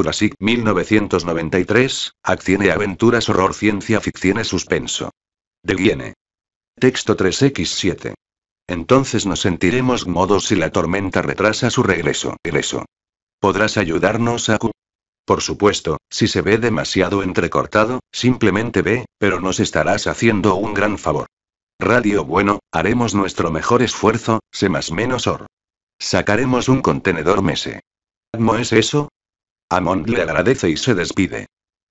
Jurassic 1993, Acción aventuras horror ciencia ficción suspenso. De Texto 3x7. Entonces nos sentiremos modos si la tormenta retrasa su regreso. eso ¿Podrás ayudarnos a... Por supuesto, si se ve demasiado entrecortado, simplemente ve, pero nos estarás haciendo un gran favor. Radio bueno, haremos nuestro mejor esfuerzo, se más menos or. Sacaremos un contenedor mese. ¿Cómo es eso? Amon le agradece y se despide.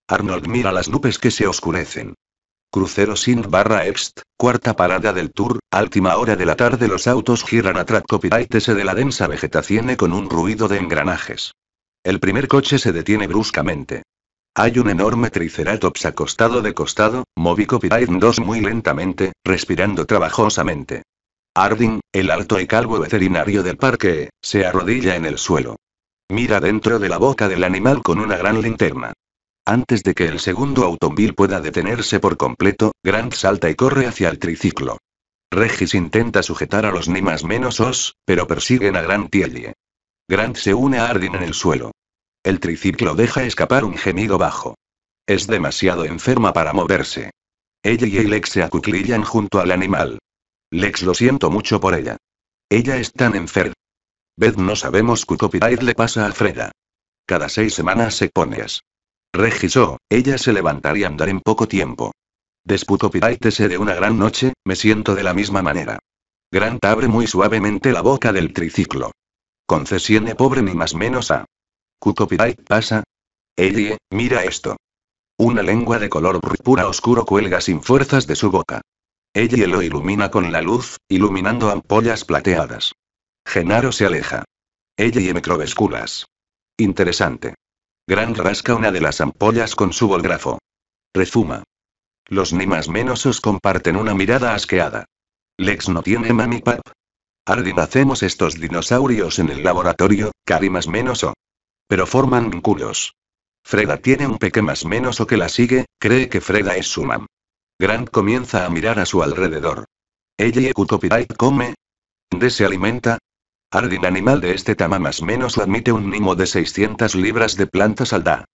Arnold mira las nubes que se oscurecen. Crucero sin barra Ext, cuarta parada del tour, última hora de la tarde los autos giran a Copyright de la densa vegetación con un ruido de engranajes. El primer coche se detiene bruscamente. Hay un enorme triceratops acostado de costado, moví Copyright 2 muy lentamente, respirando trabajosamente. Arding, el alto y calvo veterinario del parque, se arrodilla en el suelo. Mira dentro de la boca del animal con una gran linterna. Antes de que el segundo automóvil pueda detenerse por completo, Grant salta y corre hacia el triciclo. Regis intenta sujetar a los nimas menos os, pero persiguen a Grant y Ellie. Grant se une a Ardin en el suelo. El triciclo deja escapar un gemido bajo. Es demasiado enferma para moverse. Ella y Lex se acuclillan junto al animal. Lex lo siento mucho por ella. Ella es tan enferma. Ved no sabemos qué le pasa a Freda. Cada seis semanas se pones. Regisó, ella se levantaría y andar en poco tiempo. Desputo sé de una gran noche, me siento de la misma manera. Grant abre muy suavemente la boca del triciclo. Concesione pobre ni más menos a. Cucopidite pasa. Ellie, mira esto. Una lengua de color púrpura oscuro cuelga sin fuerzas de su boca. Ellie lo ilumina con la luz, iluminando ampollas plateadas. Genaro se aleja. Ella y microvesículas. Interesante. Grant rasca una de las ampollas con su bolgrafo. refuma Los ni más menosos comparten una mirada asqueada. Lex no tiene mami pap. Ardin hacemos estos dinosaurios en el laboratorio, Cari más menoso. Pero forman culos. Freda tiene un peque más o que la sigue, cree que Freda es su mam. Grant comienza a mirar a su alrededor. Ella y Ecutopirite come. ¿De se alimenta? Ardil animal de este tama más menos admite un mimo de 600 libras de plantas al da.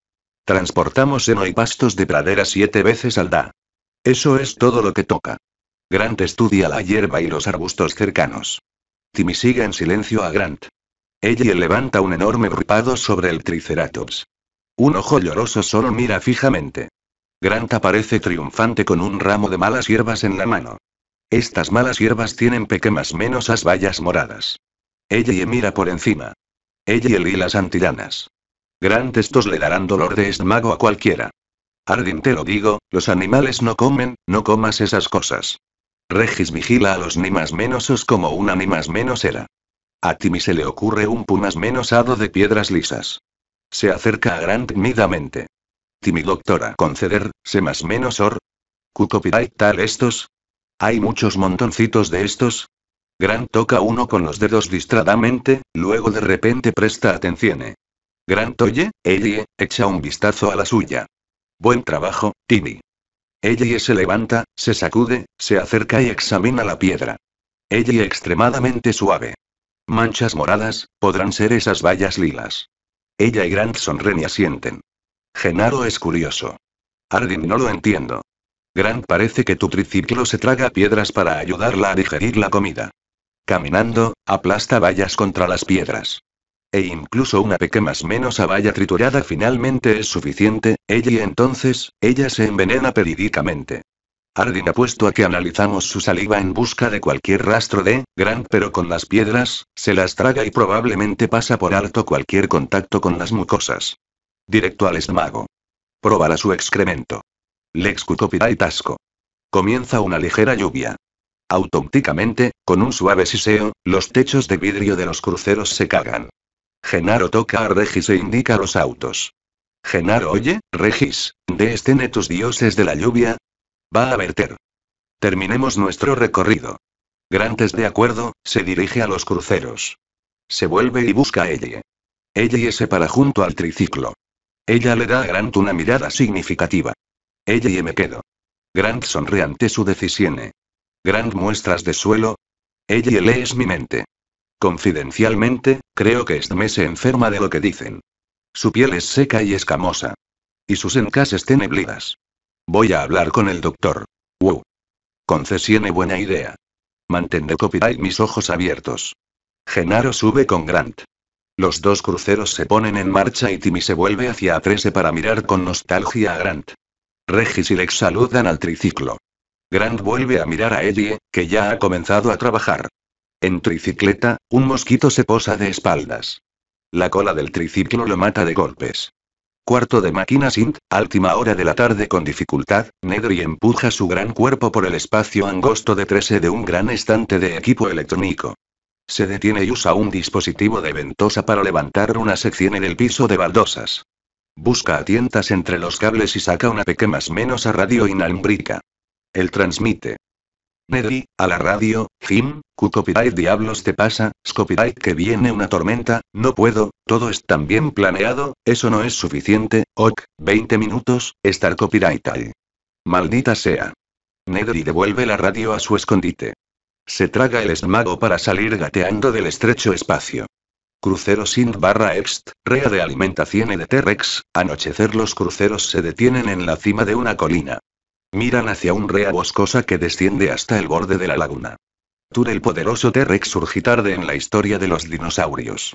Transportamos seno y pastos de pradera siete veces al da. Eso es todo lo que toca. Grant estudia la hierba y los arbustos cercanos. Timmy sigue en silencio a Grant. Ella levanta un enorme ripado sobre el triceratops. Un ojo lloroso solo mira fijamente. Grant aparece triunfante con un ramo de malas hierbas en la mano. Estas malas hierbas tienen pequeñas menos as bayas moradas. Ella y mira por encima. Ella y el y las antillanas. Grand estos le darán dolor de estómago a cualquiera. Ardin lo digo, los animales no comen, no comas esas cosas. Regis vigila a los ni más menosos como una ni más menos era. A Timmy se le ocurre un pumas menosado de piedras lisas. Se acerca a Grant timidamente. Timmy doctora conceder, se más menos or. tal estos? Hay muchos montoncitos de estos, Grant toca uno con los dedos distradamente, luego de repente presta atención. Grant oye, Ellie, echa un vistazo a la suya. Buen trabajo, Timmy. Ellie se levanta, se sacude, se acerca y examina la piedra. Ellie extremadamente suave. Manchas moradas, podrán ser esas vallas lilas. Ella y Grant sonren y asienten. Genaro es curioso. Ardin no lo entiendo. Grant parece que tu triciclo se traga piedras para ayudarla a digerir la comida. Caminando, aplasta vallas contra las piedras. E incluso una pequeña más menos a valla triturada finalmente es suficiente, ella y entonces, ella se envenena periódicamente. Ardyn apuesto a que analizamos su saliva en busca de cualquier rastro de, gran pero con las piedras, se las traga y probablemente pasa por alto cualquier contacto con las mucosas. Directo al esmago. Probará su excremento. Lex y tasco. Comienza una ligera lluvia. Autócticamente, con un suave siseo, los techos de vidrio de los cruceros se cagan. Genaro toca a Regis e indica los autos. Genaro oye, Regis, de estén tus dioses de la lluvia. Va a verter. Terminemos nuestro recorrido. es de acuerdo, se dirige a los cruceros. Se vuelve y busca a Ellie. Ellie se para junto al triciclo. Ella le da a Grant una mirada significativa. y me quedo. Grant sonríe ante su decisión. Grant muestras de suelo. Ella él es mi mente. Confidencialmente, creo que me se enferma de lo que dicen. Su piel es seca y escamosa. Y sus estén hebridas. Voy a hablar con el doctor. Wu. Concesione buena idea. Mantendré copyright mis ojos abiertos. Genaro sube con Grant. Los dos cruceros se ponen en marcha y Timmy se vuelve hacia A13 para mirar con nostalgia a Grant. Regis y Lex saludan al triciclo. Grant vuelve a mirar a Eddie, que ya ha comenzado a trabajar. En tricicleta, un mosquito se posa de espaldas. La cola del triciclo lo mata de golpes. Cuarto de máquina Sint, última hora de la tarde con dificultad, Nedry empuja su gran cuerpo por el espacio angosto de 13 e de un gran estante de equipo electrónico. Se detiene y usa un dispositivo de ventosa para levantar una sección en el piso de baldosas. Busca a tientas entre los cables y saca una pequeña más menos a radio inalámbrica. El transmite. Nedry, a la radio, Jim, cu copyright diablos te pasa? Copyright que viene una tormenta, no puedo, todo es tan bien planeado, eso no es suficiente, ok, 20 minutos, estar copyright ahí. Maldita sea. Neddy devuelve la radio a su escondite. Se traga el esmago para salir gateando del estrecho espacio. Crucero Sint barra Ext, rea de alimentación de T-Rex, anochecer los cruceros se detienen en la cima de una colina. Miran hacia un rea boscosa que desciende hasta el borde de la laguna. Tur el poderoso T-Rex surgió tarde en la historia de los dinosaurios.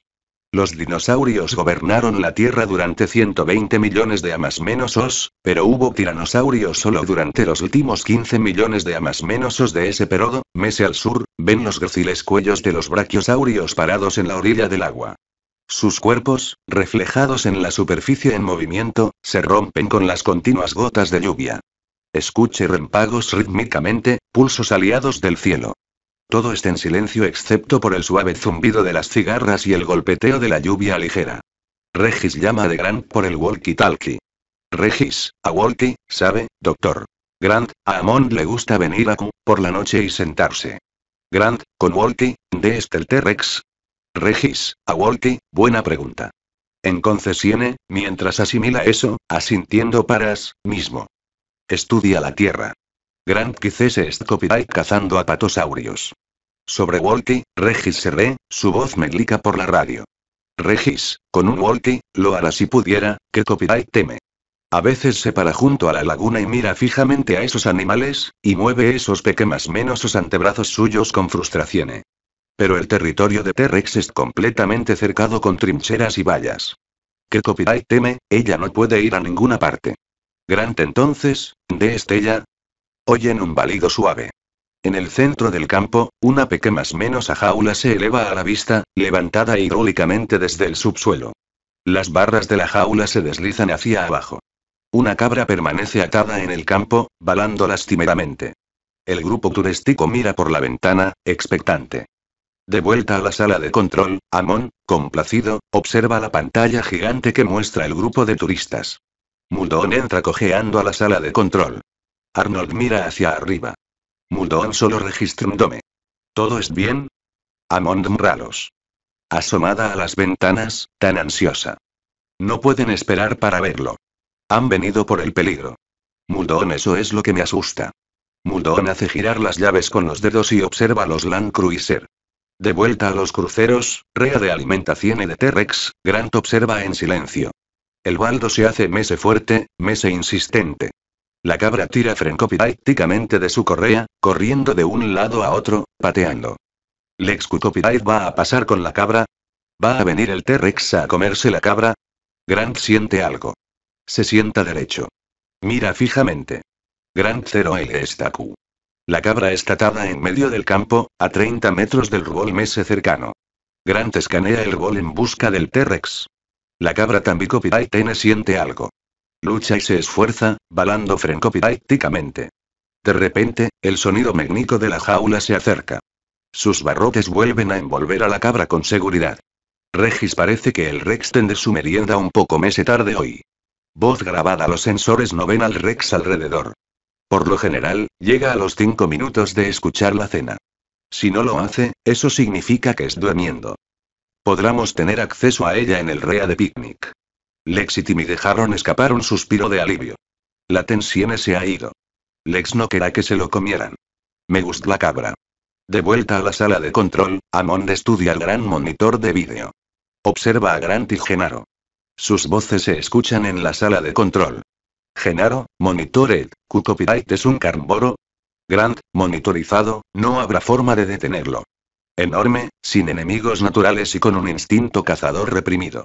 Los dinosaurios gobernaron la Tierra durante 120 millones de amas menos os, pero hubo tiranosaurios solo durante los últimos 15 millones de amas menos os de ese perodo, mese al sur, ven los gráciles cuellos de los brachiosaurios parados en la orilla del agua. Sus cuerpos, reflejados en la superficie en movimiento, se rompen con las continuas gotas de lluvia. Escuche rempagos rítmicamente, pulsos aliados del cielo. Todo está en silencio excepto por el suave zumbido de las cigarras y el golpeteo de la lluvia ligera. Regis llama de Grant por el walkie-talkie. Regis, a Walkie, sabe, doctor. Grant, a Amon le gusta venir a Q, por la noche y sentarse. Grant, con Walkie, de el T-Rex. Regis, a Walkie, buena pregunta. En concesione, mientras asimila eso, asintiendo paras, mismo. Estudia la Tierra. Grant quizás copyright cazando a patosaurios. Sobre Walkie, Regis se re, su voz me glica por la radio. Regis, con un Walkie, lo hará si pudiera, que copyright teme. A veces se para junto a la laguna y mira fijamente a esos animales, y mueve esos pequeños menos sus antebrazos suyos con frustraciones. Pero el territorio de T-Rex es completamente cercado con trincheras y vallas. Que copyright teme, ella no puede ir a ninguna parte. Grant entonces, de Estella. Oyen un balido suave. En el centro del campo, una pequeña más menos a jaula se eleva a la vista, levantada hidráulicamente desde el subsuelo. Las barras de la jaula se deslizan hacia abajo. Una cabra permanece atada en el campo, balando lastimeramente. El grupo turístico mira por la ventana, expectante. De vuelta a la sala de control, Amon, complacido, observa la pantalla gigante que muestra el grupo de turistas. Muldoon entra cojeando a la sala de control. Arnold mira hacia arriba. Muldoon solo dome. ¿Todo es bien? Amond Mralos. Asomada a las ventanas, tan ansiosa. No pueden esperar para verlo. Han venido por el peligro. Muldoon, eso es lo que me asusta. Muldoon hace girar las llaves con los dedos y observa los Land Cruiser. De vuelta a los cruceros, Rea de Alimentación y de T-Rex, Grant observa en silencio. El baldo se hace mese fuerte, mese insistente. La cabra tira frencopidácticamente de su correa, corriendo de un lado a otro, pateando. Lex va a pasar con la cabra. ¿Va a venir el T-Rex a comerse la cabra? Grant siente algo. Se sienta derecho. Mira fijamente. Grant 0L está Q. La cabra está atada en medio del campo, a 30 metros del rubol mese cercano. Grant escanea el rubol en busca del T-Rex. La cabra tiene siente algo. Lucha y se esfuerza, balando frencopitaíticamente. De repente, el sonido mecnico de la jaula se acerca. Sus barrotes vuelven a envolver a la cabra con seguridad. Regis parece que el Rex tende su merienda un poco más tarde hoy. Voz grabada. Los sensores no ven al Rex alrededor. Por lo general, llega a los 5 minutos de escuchar la cena. Si no lo hace, eso significa que es durmiendo. Podremos tener acceso a ella en el Rea de Picnic. Lex y Timmy dejaron escapar un suspiro de alivio. La tensión se ha ido. Lex no querrá que se lo comieran. Me gusta la cabra. De vuelta a la sala de control, Amond estudia el gran monitor de vídeo. Observa a Grant y Genaro. Sus voces se escuchan en la sala de control. Genaro, monitored, ¿cu copyright es un carnboro? Grant, monitorizado, no habrá forma de detenerlo. Enorme, sin enemigos naturales y con un instinto cazador reprimido.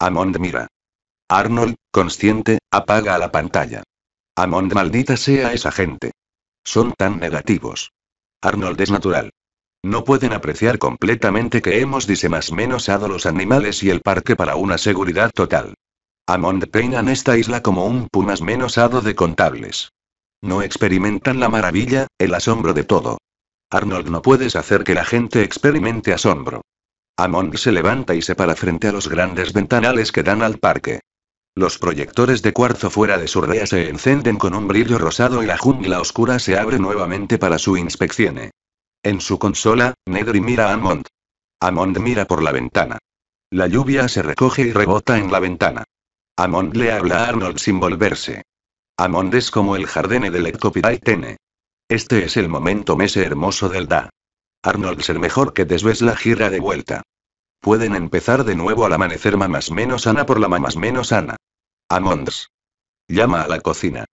Amond mira. Arnold, consciente, apaga la pantalla. Amond maldita sea esa gente. Son tan negativos. Arnold es natural. No pueden apreciar completamente que hemos más los animales y el parque para una seguridad total. Amond peinan esta isla como un pumas menosado de contables. No experimentan la maravilla, el asombro de todo. Arnold, no puedes hacer que la gente experimente asombro. Amon se levanta y se para frente a los grandes ventanales que dan al parque. Los proyectores de cuarzo fuera de su rea se encenden con un brillo rosado y la jungla oscura se abre nuevamente para su inspección. En su consola, Nedry mira a Amond. Amond mira por la ventana. La lluvia se recoge y rebota en la ventana. Amond le habla a Arnold sin volverse. Amond es como el jardín del Tene. Este es el momento mese hermoso del da. Arnold ser mejor que desves la gira de vuelta. Pueden empezar de nuevo al amanecer mamás menos Ana por la mamás menos Ana. Amonds. Llama a la cocina.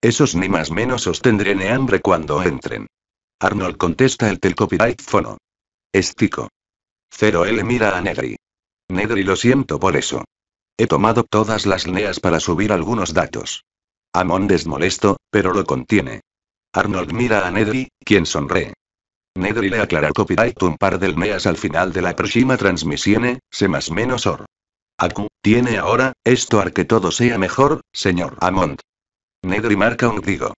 Esos ni más menos os hambre cuando entren. Arnold contesta el telcopyright fono. Estico. Cero L mira a Negri. Negri lo siento por eso. He tomado todas las neas para subir algunos datos. Amonds molesto, pero lo contiene. Arnold mira a Nedry, quien sonríe. Nedry le aclara copyright un par del meas al final de la próxima transmisión, eh, se más menos or. Aku, tiene ahora, esto ar que todo sea mejor, señor Amont. Nedry marca un digo.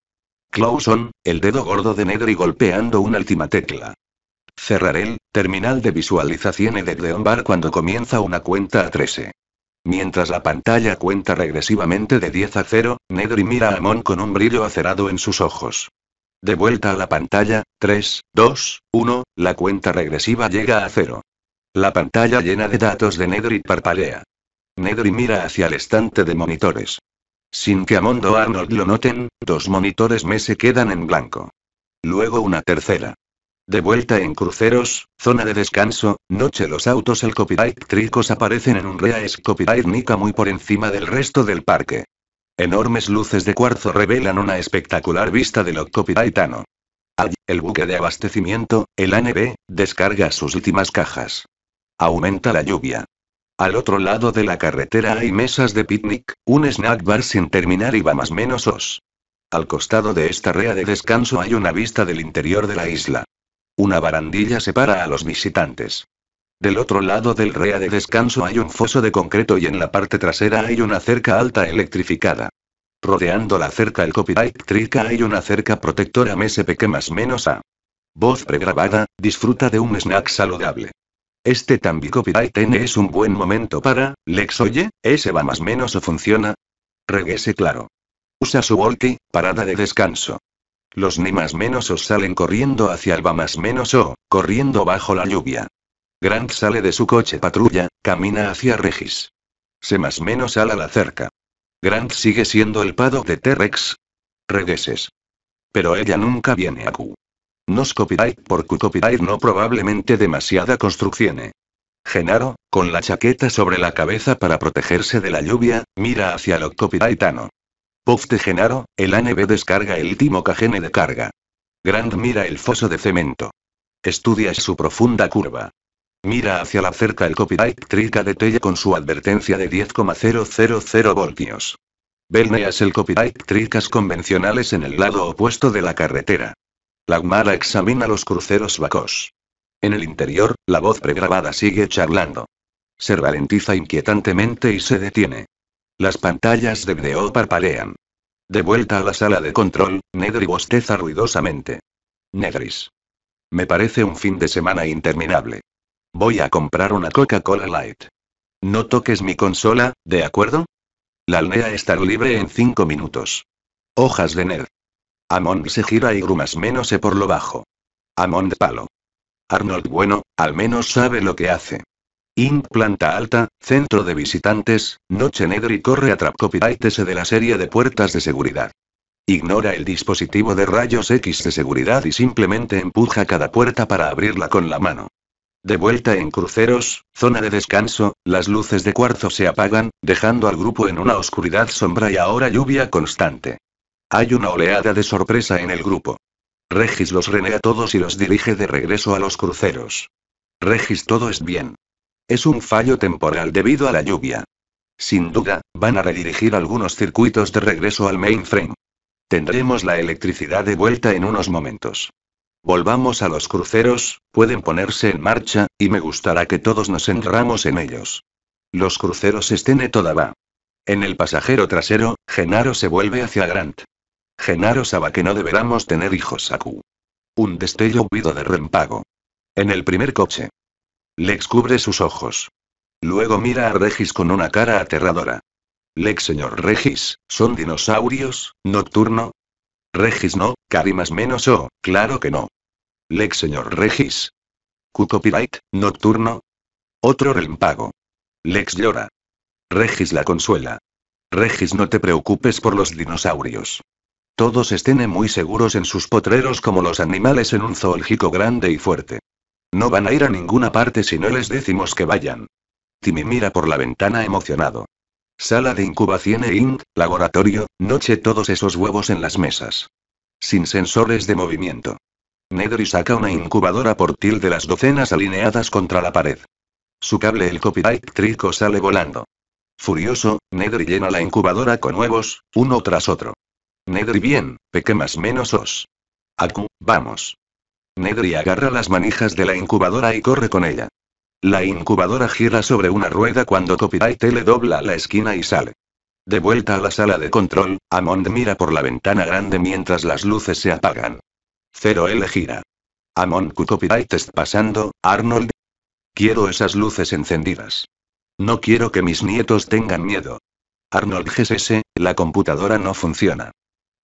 Clauson, el dedo gordo de Nedry golpeando una última tecla. Cerrar el terminal de visualización de Deon Bar cuando comienza una cuenta a 13. Mientras la pantalla cuenta regresivamente de 10 a 0, Nedry mira a Amon con un brillo acerado en sus ojos. De vuelta a la pantalla, 3, 2, 1, la cuenta regresiva llega a cero. La pantalla llena de datos de Nedry parpadea. Nedry mira hacia el estante de monitores. Sin que Amondo Arnold lo noten, dos monitores me se quedan en blanco. Luego una tercera. De vuelta en cruceros, zona de descanso, noche los autos el copyright tricos aparecen en un es copyright nica muy por encima del resto del parque. Enormes luces de cuarzo revelan una espectacular vista del Octopi Allí, el buque de abastecimiento, el ANB, descarga sus últimas cajas. Aumenta la lluvia. Al otro lado de la carretera hay mesas de picnic, un snack bar sin terminar y va más menos os. Al costado de esta rea de descanso hay una vista del interior de la isla. Una barandilla separa a los visitantes. Del otro lado del rea de descanso hay un foso de concreto y en la parte trasera hay una cerca alta electrificada. Rodeando la cerca el copyright trica hay una cerca protectora MSP que más menos a. Voz pregrabada, disfruta de un snack saludable. Este también copyright N es un buen momento para, Lex oye, ese va más menos o funciona. Regrese claro. Usa su walkie, parada de descanso. Los ni más menos os salen corriendo hacia el va más menos o, corriendo bajo la lluvia. Grant sale de su coche patrulla, camina hacia Regis. Se más menos ala la cerca. Grant sigue siendo el pado de T-Rex. Regreses. Pero ella nunca viene a Q. Nos copyright por Q copyright no probablemente demasiada construcción. ¿eh? Genaro, con la chaqueta sobre la cabeza para protegerse de la lluvia, mira hacia lo copyrightano. Puff de Genaro, el ANB descarga el último cajene de carga. Grant mira el foso de cemento. Estudia su profunda curva. Mira hacia la cerca el copyright Trica de Telle con su advertencia de 10,000 voltios. Belneas el copyright Tricas convencionales en el lado opuesto de la carretera. La examina los cruceros vacos. En el interior, la voz pregrabada sigue charlando. Se ralentiza inquietantemente y se detiene. Las pantallas de video parpadean. De vuelta a la sala de control, Nedri bosteza ruidosamente. Nedris. Me parece un fin de semana interminable. Voy a comprar una Coca-Cola Light. No toques mi consola, ¿de acuerdo? La alnea estará libre en cinco minutos. Hojas de nerd. Amond se gira y grumas menos por lo bajo. Amond palo. Arnold bueno, al menos sabe lo que hace. In planta alta, centro de visitantes, noche y corre a S de la serie de puertas de seguridad. Ignora el dispositivo de rayos X de seguridad y simplemente empuja cada puerta para abrirla con la mano. De vuelta en cruceros, zona de descanso, las luces de cuarzo se apagan, dejando al grupo en una oscuridad sombra y ahora lluvia constante. Hay una oleada de sorpresa en el grupo. Regis los renega todos y los dirige de regreso a los cruceros. Regis todo es bien. Es un fallo temporal debido a la lluvia. Sin duda, van a redirigir algunos circuitos de regreso al mainframe. Tendremos la electricidad de vuelta en unos momentos. Volvamos a los cruceros, pueden ponerse en marcha, y me gustará que todos nos entramos en ellos. Los cruceros estén toda va. En el pasajero trasero, Genaro se vuelve hacia Grant. Genaro sabe que no deberamos tener hijos, Saku. Un destello huido de rempago. En el primer coche. Lex cubre sus ojos. Luego mira a Regis con una cara aterradora. Lex, señor Regis, ¿son dinosaurios, nocturno? Regis no, Cari menos o, oh, claro que no. Lex señor Regis. Cu copyright, nocturno. Otro relámpago. Lex llora. Regis la consuela. Regis no te preocupes por los dinosaurios. Todos estén muy seguros en sus potreros como los animales en un zoológico grande y fuerte. No van a ir a ninguna parte si no les decimos que vayan. Timmy mira por la ventana emocionado. Sala de incubación e Inc., laboratorio, noche todos esos huevos en las mesas. Sin sensores de movimiento. Nedry saca una incubadora portil de las docenas alineadas contra la pared. Su cable el copyright trico sale volando. Furioso, Negri llena la incubadora con huevos, uno tras otro. Negri bien, peque más menos os. Aku, vamos. Nedry agarra las manijas de la incubadora y corre con ella. La incubadora gira sobre una rueda cuando Copyright le dobla la esquina y sale. De vuelta a la sala de control, Amond mira por la ventana grande mientras las luces se apagan. 0 L gira. Amon Q copyright está pasando, Arnold. Quiero esas luces encendidas. No quiero que mis nietos tengan miedo. Arnold GSS, la computadora no funciona.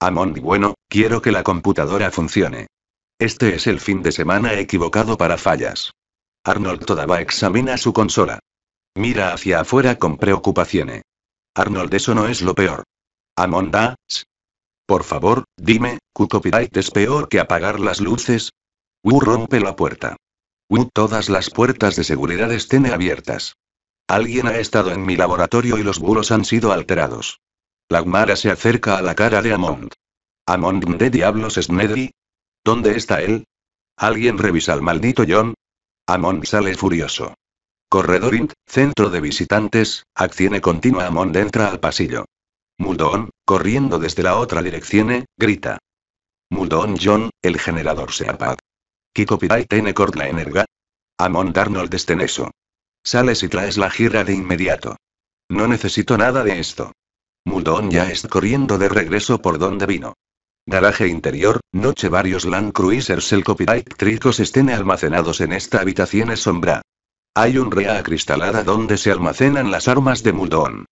Amon bueno, quiero que la computadora funcione. Este es el fin de semana equivocado para fallas. Arnold todavía examina su consola. Mira hacia afuera con preocupaciones. Arnold, eso no es lo peor. Amon da, por favor, dime, ¿Q copyright es peor que apagar las luces? Wu rompe la puerta. Wu todas las puertas de seguridad estén abiertas. Alguien ha estado en mi laboratorio y los bulos han sido alterados. Lagmara se acerca a la cara de Amond. ¿Amond de diablos es Neddy? ¿Dónde está él? ¿Alguien revisa al maldito John? Amond sale furioso. Corredor Int, centro de visitantes, acción continua. Amond entra al pasillo. Muldoon, corriendo desde la otra dirección, grita. Muldoon John, el generador se apaga. ¿Qué copyright tiene corta la energa? Amon Darnold en eso. Sales y traes la gira de inmediato. No necesito nada de esto. Muldoon ya está corriendo de regreso por donde vino. Garaje interior, noche varios Land Cruisers el copyright tricos estén almacenados en esta habitación es sombra. Hay un rea acristalada donde se almacenan las armas de Muldoon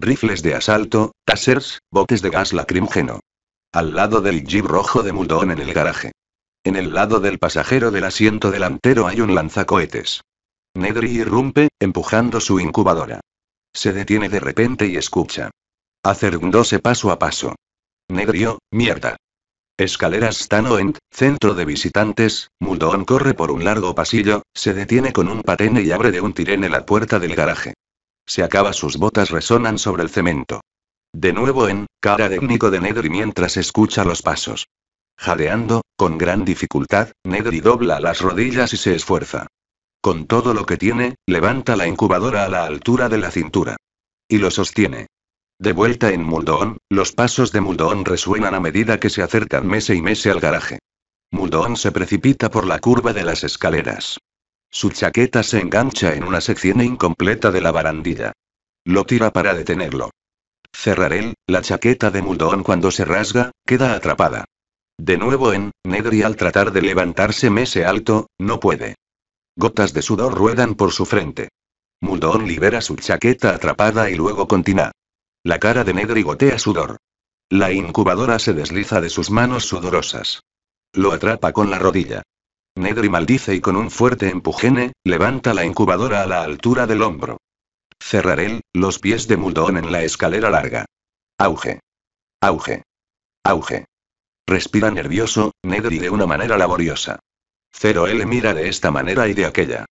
rifles de asalto, tasers, botes de gas lacrimógeno. Al lado del jeep rojo de Muldoon en el garaje. En el lado del pasajero del asiento delantero hay un lanzacohetes. Negri irrumpe, empujando su incubadora. Se detiene de repente y escucha. Acercándose paso a paso. Negrio, mierda. Escaleras Stanoent, centro de visitantes, Muldoon corre por un largo pasillo, se detiene con un patene y abre de un tirene la puerta del garaje. Se acaba sus botas resonan sobre el cemento. De nuevo en, cara técnico de Nedry mientras escucha los pasos. Jadeando, con gran dificultad, Nedry dobla las rodillas y se esfuerza. Con todo lo que tiene, levanta la incubadora a la altura de la cintura. Y lo sostiene. De vuelta en Muldoon, los pasos de Muldoon resuenan a medida que se acercan mese y mese al garaje. Muldoon se precipita por la curva de las escaleras. Su chaqueta se engancha en una sección incompleta de la barandilla. Lo tira para detenerlo. el, la chaqueta de Muldoon cuando se rasga, queda atrapada. De nuevo en, Nedry al tratar de levantarse mese alto, no puede. Gotas de sudor ruedan por su frente. Muldoon libera su chaqueta atrapada y luego continúa. La cara de Nedry gotea sudor. La incubadora se desliza de sus manos sudorosas. Lo atrapa con la rodilla. Nedry maldice y con un fuerte empujene, levanta la incubadora a la altura del hombro. Cerraré los pies de Muldoon en la escalera larga. Auge. Auge. Auge. Respira nervioso, Nedry de una manera laboriosa. Cero L mira de esta manera y de aquella.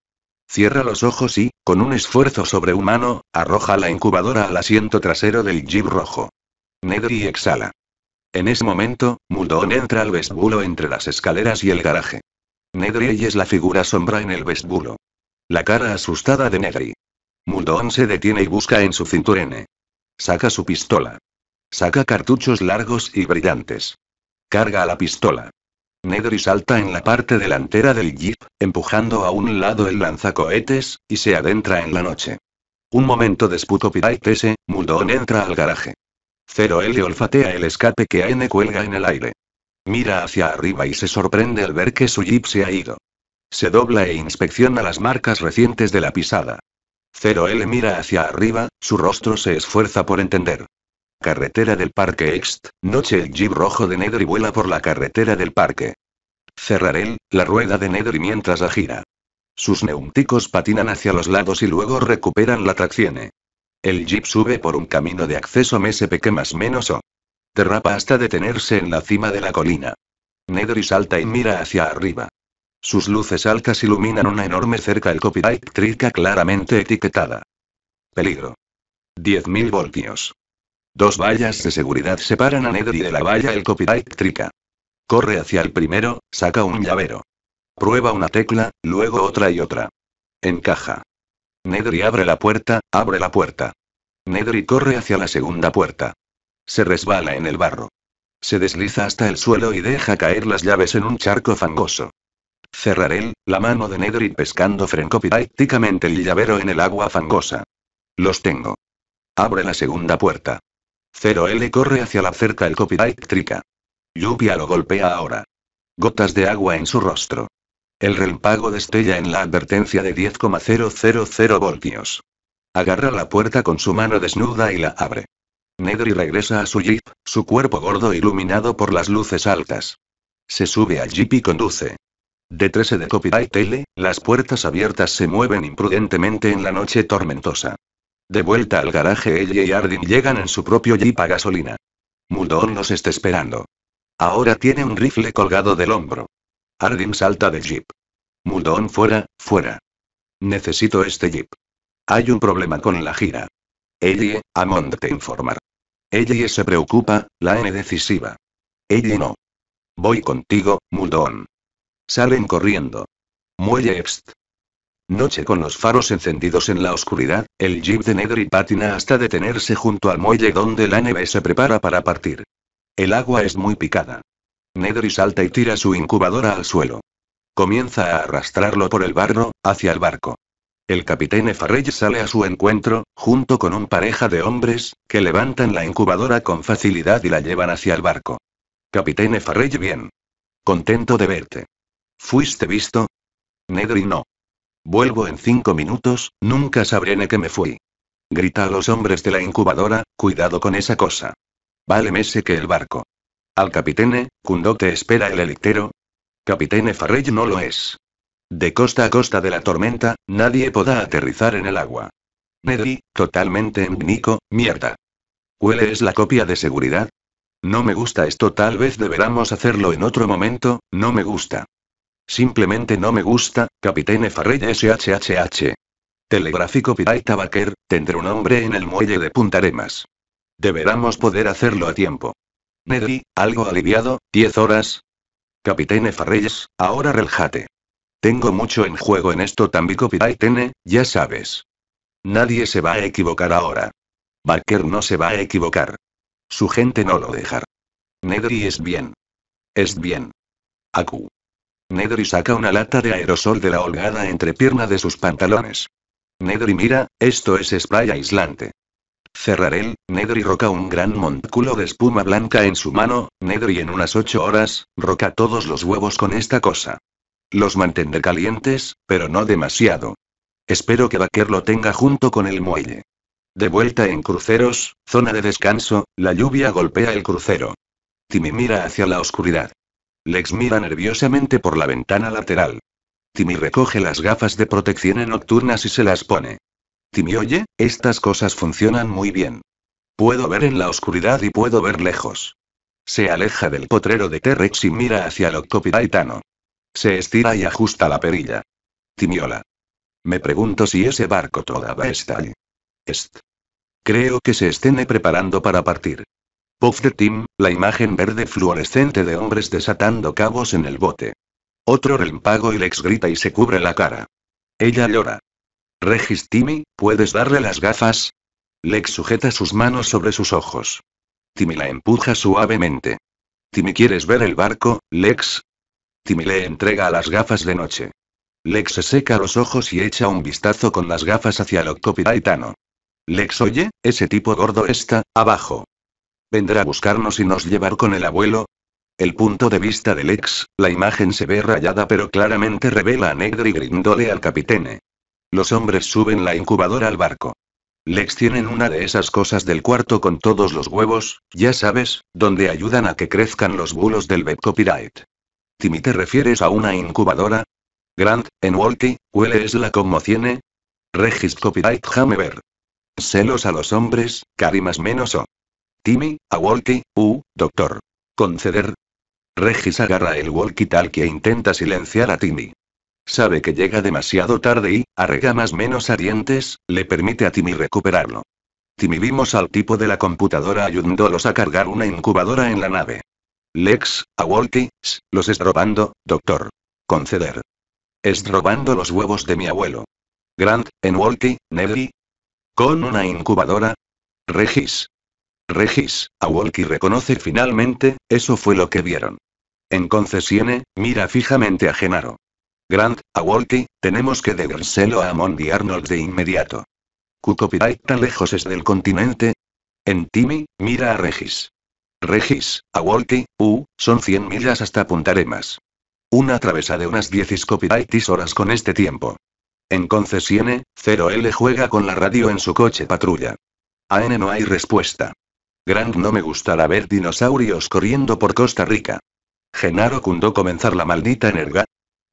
Cierra los ojos y, con un esfuerzo sobrehumano, arroja la incubadora al asiento trasero del jeep rojo. Nedry exhala. En ese momento, Muldoon entra al vestíbulo entre las escaleras y el garaje. Nedry es la figura sombra en el vestíbulo. La cara asustada de Nedry. Muldoon se detiene y busca en su cinturene. Saca su pistola. Saca cartuchos largos y brillantes. Carga la pistola. Nedry salta en la parte delantera del jeep, empujando a un lado el lanzacohetes, y se adentra en la noche. Un momento después y pese, Muldoon entra al garaje. Cero L olfatea el escape que N cuelga en el aire. Mira hacia arriba y se sorprende al ver que su jeep se ha ido. Se dobla e inspecciona las marcas recientes de la pisada. 0L mira hacia arriba, su rostro se esfuerza por entender. Carretera del Parque Ext, noche el jeep rojo de y vuela por la carretera del parque. Cerrar el. la rueda de y mientras la gira. Sus neumticos patinan hacia los lados y luego recuperan la tracción. El jeep sube por un camino de acceso MSP que más menos o. Derrapa hasta detenerse en la cima de la colina. Nedry salta y mira hacia arriba. Sus luces altas iluminan una enorme cerca el copyright trica claramente etiquetada. Peligro. 10.000 voltios. Dos vallas de seguridad separan a Nedry de la valla el copyright trica. Corre hacia el primero, saca un llavero. Prueba una tecla, luego otra y otra. Encaja. Nedry abre la puerta, abre la puerta. Nedry corre hacia la segunda puerta. Se resbala en el barro. Se desliza hasta el suelo y deja caer las llaves en un charco fangoso. Cerrarel, la mano de Nedry pescando frencopidácticamente el llavero en el agua fangosa. Los tengo. Abre la segunda puerta. 0L corre hacia la cerca el copyright trica. lo golpea ahora. Gotas de agua en su rostro. El relpago destella en la advertencia de 10,000 voltios. Agarra la puerta con su mano desnuda y la abre. Negri regresa a su jeep, su cuerpo gordo iluminado por las luces altas. Se sube al jeep y conduce. De 13 de Copyright Tele, las puertas abiertas se mueven imprudentemente en la noche tormentosa. De vuelta al garaje, ella y Ardin llegan en su propio jeep a gasolina. Muldoon los está esperando. Ahora tiene un rifle colgado del hombro. Ardin salta del jeep. Muldoon fuera, fuera. Necesito este jeep. Hay un problema con la gira. Ellie, Amont te informar. Ellie se preocupa, la N decisiva. Ella no. Voy contigo, Muldon. Salen corriendo. Muelle Epst. Noche con los faros encendidos en la oscuridad, el jeep de Nedry patina hasta detenerse junto al muelle donde la N se prepara para partir. El agua es muy picada. Nedry salta y tira su incubadora al suelo. Comienza a arrastrarlo por el barro, hacia el barco. El capitán Farrell sale a su encuentro, junto con un pareja de hombres, que levantan la incubadora con facilidad y la llevan hacia el barco. Capitán Farrell bien. Contento de verte. ¿Fuiste visto? Negri, no. Vuelvo en cinco minutos, nunca sabré que me fui. Grita a los hombres de la incubadora, cuidado con esa cosa. Vale sé que el barco. Al capitene, ¿cundo te espera el elictero. Capitán Farrell no lo es. De costa a costa de la tormenta, nadie podrá aterrizar en el agua. Neddy, totalmente nico, mierda. ¿Huele es la copia de seguridad? No me gusta esto, tal vez deberamos hacerlo en otro momento, no me gusta. Simplemente no me gusta, Capitán Farrell SHHH. Telegráfico Piray Tabaker, tendré un hombre en el muelle de Puntaremas. Deberamos poder hacerlo a tiempo. Neddy, algo aliviado, 10 horas. Capitán Farrell, ahora reljate. Tengo mucho en juego en esto y tene, ya sabes. Nadie se va a equivocar ahora. Barker no se va a equivocar. Su gente no lo dejará. Nedry es bien. Es bien. Aku. Nedry saca una lata de aerosol de la holgada entre pierna de sus pantalones. Nedry mira, esto es spray aislante. Cerrarel, Nedry roca un gran montículo de espuma blanca en su mano, Nedry en unas ocho horas, roca todos los huevos con esta cosa. Los mantendré calientes, pero no demasiado. Espero que Baker lo tenga junto con el muelle. De vuelta en cruceros, zona de descanso, la lluvia golpea el crucero. Timmy mira hacia la oscuridad. Lex mira nerviosamente por la ventana lateral. Timmy recoge las gafas de protección nocturnas y se las pone. Timmy oye, estas cosas funcionan muy bien. Puedo ver en la oscuridad y puedo ver lejos. Se aleja del potrero de T-Rex y mira hacia el octopitaitano. Se estira y ajusta la perilla. Timiola. Me pregunto si ese barco todavía está allí. Est. Creo que se estén preparando para partir. Puff de Tim, la imagen verde fluorescente de hombres desatando cabos en el bote. Otro relámpago y Lex grita y se cubre la cara. Ella llora. Regis Timi, ¿puedes darle las gafas? Lex sujeta sus manos sobre sus ojos. Timi la empuja suavemente. Timi ¿quieres ver el barco, Lex? Timmy le entrega las gafas de noche. Lex se seca los ojos y echa un vistazo con las gafas hacia el octopiraitano. Lex oye, ese tipo gordo está, abajo. ¿Vendrá a buscarnos y nos llevar con el abuelo? El punto de vista de Lex, la imagen se ve rayada pero claramente revela a Negri Grindole al capitene. Los hombres suben la incubadora al barco. Lex tienen una de esas cosas del cuarto con todos los huevos, ya sabes, donde ayudan a que crezcan los bulos del Copyright. Timmy, ¿te refieres a una incubadora? Grant, en Walkie, ¿cuál es la conmoción? Regis copyright Hammer. Celos a los hombres, más menos o. Timmy, a Walkie, u, doctor. Conceder. Regis agarra el walkie tal que intenta silenciar a Timmy. Sabe que llega demasiado tarde y, a más menos a dientes, le permite a Timmy recuperarlo. Timmy vimos al tipo de la computadora ayudándolos a cargar una incubadora en la nave. Lex, a Walkie, los estrobando, doctor. Conceder. Estrobando los huevos de mi abuelo. Grant, en Walkie, Con una incubadora. Regis. Regis, a Walkie reconoce finalmente, eso fue lo que vieron. En concesione, mira fijamente a Genaro. Grant, a Walkie, tenemos que debérselo a Mondi Arnold de inmediato. ¿Cucopirite tan lejos es del continente? En Timmy, mira a Regis. Regis, a Walkie, U, son 100 millas hasta Punta Una travesa de unas 10 copyrights horas con este tiempo. En Concesione, 0L juega con la radio en su coche patrulla. A N no hay respuesta. Grant no me gustará ver dinosaurios corriendo por Costa Rica. Genaro cundó comenzar la maldita energía.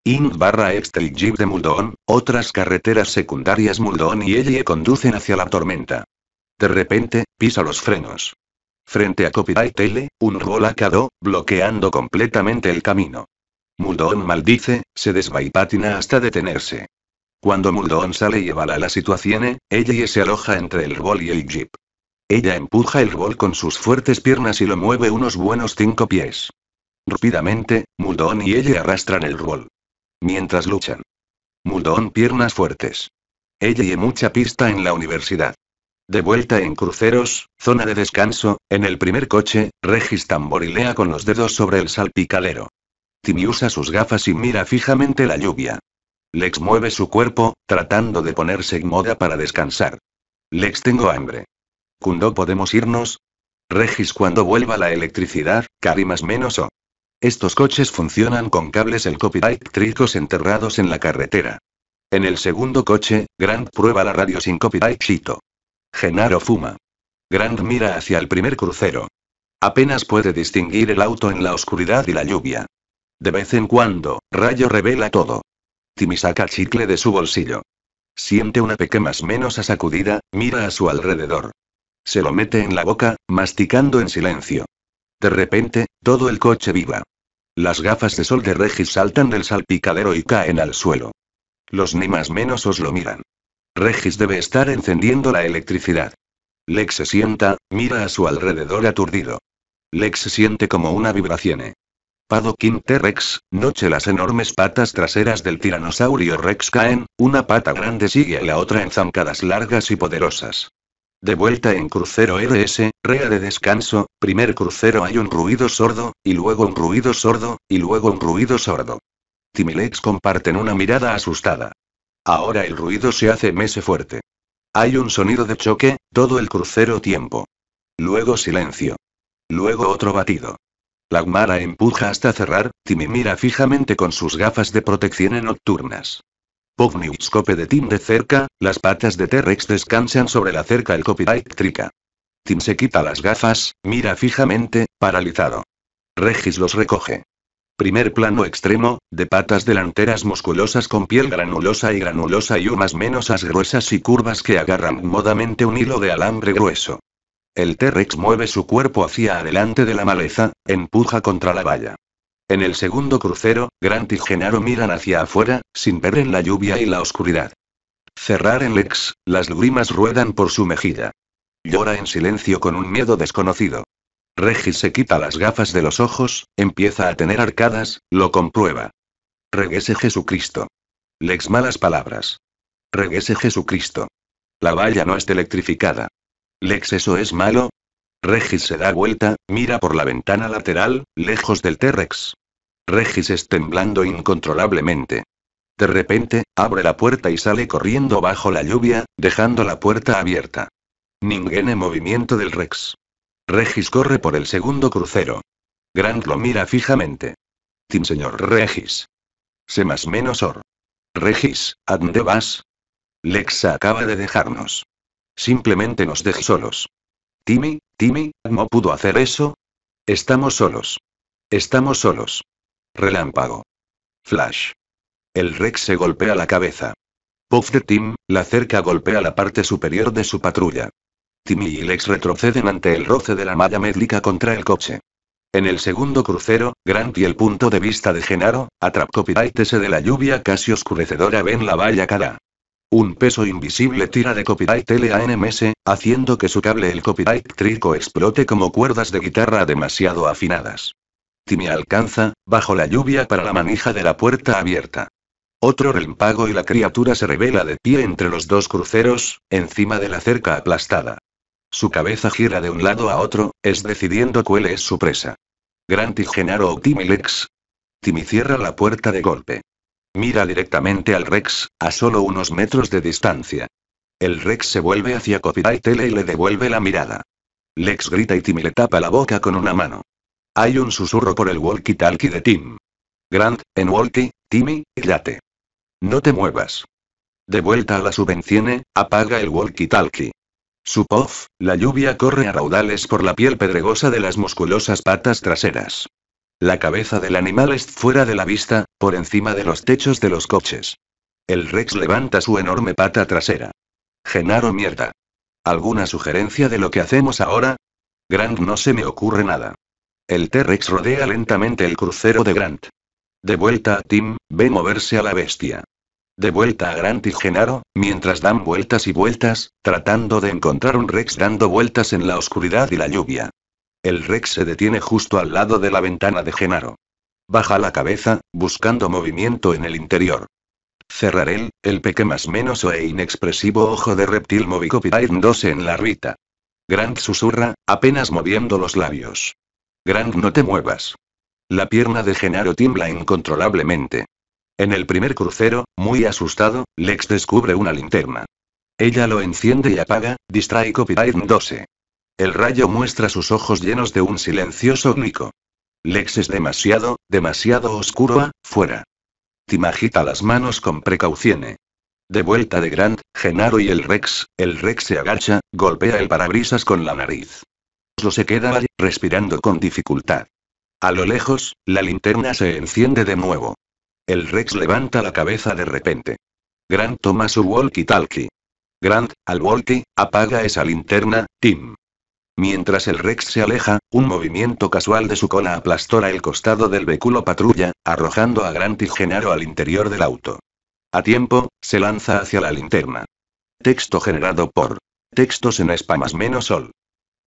In barra Extel Jeep de Muldoon, otras carreteras secundarias Muldoon y Ellie conducen hacia la tormenta. De repente, pisa los frenos. Frente a Copyright L, un rol acabó, bloqueando completamente el camino. Muldoon maldice, se desvaipatina hasta detenerse. Cuando Muldoon sale y evala la situación, ella se aloja entre el rol y el jeep. Ella empuja el rol con sus fuertes piernas y lo mueve unos buenos cinco pies. Rápidamente, Muldoon y ella arrastran el rol. Mientras luchan. Muldoon piernas fuertes. Ella y mucha pista en la universidad. De vuelta en cruceros, zona de descanso, en el primer coche, Regis tamborilea con los dedos sobre el salpicalero. Timi usa sus gafas y mira fijamente la lluvia. Lex mueve su cuerpo, tratando de ponerse en moda para descansar. Lex, tengo hambre. ¿Cuándo podemos irnos? Regis, cuando vuelva la electricidad, cari más menos o. Estos coches funcionan con cables el copyright tricos enterrados en la carretera. En el segundo coche, Grant prueba la radio sin copyright Chito. Genaro fuma. Grant mira hacia el primer crucero. Apenas puede distinguir el auto en la oscuridad y la lluvia. De vez en cuando, Rayo revela todo. Timmy saca chicle de su bolsillo. Siente una pequeña menos sacudida, mira a su alrededor. Se lo mete en la boca, masticando en silencio. De repente, todo el coche viva. Las gafas de sol de Regis saltan del salpicadero y caen al suelo. Los ni más menos os lo miran. Regis debe estar encendiendo la electricidad. Lex se sienta, mira a su alrededor aturdido. Lex siente como una vibración. Pado T-Rex, noche las enormes patas traseras del tiranosaurio Rex caen, una pata grande sigue a la otra en zancadas largas y poderosas. De vuelta en crucero RS, rea de descanso, primer crucero hay un ruido sordo, y luego un ruido sordo, y luego un ruido sordo. Tim comparten una mirada asustada. Ahora el ruido se hace mese fuerte. Hay un sonido de choque, todo el crucero tiempo. Luego silencio. Luego otro batido. Lagmara empuja hasta cerrar, Timmy mira fijamente con sus gafas de protección en nocturnas. Pognius de Tim de cerca, las patas de T-Rex descansan sobre la cerca el copyright trica. Tim se quita las gafas, mira fijamente, paralizado. Regis los recoge. Primer plano extremo, de patas delanteras musculosas con piel granulosa y granulosa y unas menosas gruesas y curvas que agarran modamente un hilo de alambre grueso. El T-Rex mueve su cuerpo hacia adelante de la maleza, empuja contra la valla. En el segundo crucero, Grant y Genaro miran hacia afuera, sin ver en la lluvia y la oscuridad. Cerrar en Lex, las lágrimas ruedan por su mejilla. Llora en silencio con un miedo desconocido. Regis se quita las gafas de los ojos, empieza a tener arcadas, lo comprueba. Regrese Jesucristo. Lex malas palabras. Regrese Jesucristo. La valla no está electrificada. Lex eso es malo. Regis se da vuelta, mira por la ventana lateral, lejos del T-Rex. Regis es temblando incontrolablemente. De repente, abre la puerta y sale corriendo bajo la lluvia, dejando la puerta abierta. Ningún movimiento del Rex. Regis corre por el segundo crucero. Grant lo mira fijamente. Tim señor Regis. Se más menos or. Regis, ¿a dónde vas? Lexa acaba de dejarnos. Simplemente nos dejó solos. Timmy, Timmy, ¿no pudo hacer eso? Estamos solos. Estamos solos. Relámpago. Flash. El Rex se golpea la cabeza. Puff de Tim, la cerca golpea la parte superior de su patrulla. Timmy y Lex retroceden ante el roce de la malla médica contra el coche. En el segundo crucero, Grant y el punto de vista de Genaro, ese de la lluvia casi oscurecedora ven la valla cara. Un peso invisible tira de copyright LANMS, haciendo que su cable el copyright trico explote como cuerdas de guitarra demasiado afinadas. Timmy alcanza, bajo la lluvia para la manija de la puerta abierta. Otro relámpago y la criatura se revela de pie entre los dos cruceros, encima de la cerca aplastada. Su cabeza gira de un lado a otro, es decidiendo cuál es su presa. Grant y Genaro o Timmy Lex. Timmy cierra la puerta de golpe. Mira directamente al Rex, a solo unos metros de distancia. El Rex se vuelve hacia Copyright Tele y le devuelve la mirada. Lex grita y Timmy le tapa la boca con una mano. Hay un susurro por el walkie-talkie de Tim. Grant, en walkie, Timmy, date. No te muevas. De vuelta a la subvención, apaga el walkie-talkie. Su pof, la lluvia corre a raudales por la piel pedregosa de las musculosas patas traseras. La cabeza del animal es fuera de la vista, por encima de los techos de los coches. El Rex levanta su enorme pata trasera. Genaro mierda. ¿Alguna sugerencia de lo que hacemos ahora? Grant no se me ocurre nada. El T-Rex rodea lentamente el crucero de Grant. De vuelta a Tim, ve moverse a la bestia. De vuelta a Grant y Genaro, mientras dan vueltas y vueltas, tratando de encontrar un Rex dando vueltas en la oscuridad y la lluvia. El Rex se detiene justo al lado de la ventana de Genaro. Baja la cabeza, buscando movimiento en el interior. Cerraré el peque más menoso e inexpresivo ojo de reptil movicopirándose en la rita. Grant susurra, apenas moviendo los labios. Grant no te muevas. La pierna de Genaro tiembla incontrolablemente. En el primer crucero, muy asustado, Lex descubre una linterna. Ella lo enciende y apaga, distrae copyright 12. El rayo muestra sus ojos llenos de un silencioso glico. Lex es demasiado, demasiado oscuro, a, fuera. Tim agita las manos con precaución. De vuelta de Grant, Genaro y el Rex, el Rex se agacha, golpea el parabrisas con la nariz. Lo se queda ahí, respirando con dificultad. A lo lejos, la linterna se enciende de nuevo. El Rex levanta la cabeza de repente. Grant toma su walkie-talkie. Grant, al walkie, apaga esa linterna, Tim. Mientras el Rex se aleja, un movimiento casual de su cola aplastora el costado del vehículo patrulla, arrojando a Grant y Genaro al interior del auto. A tiempo, se lanza hacia la linterna. Texto generado por Textos en Spamas menos Sol.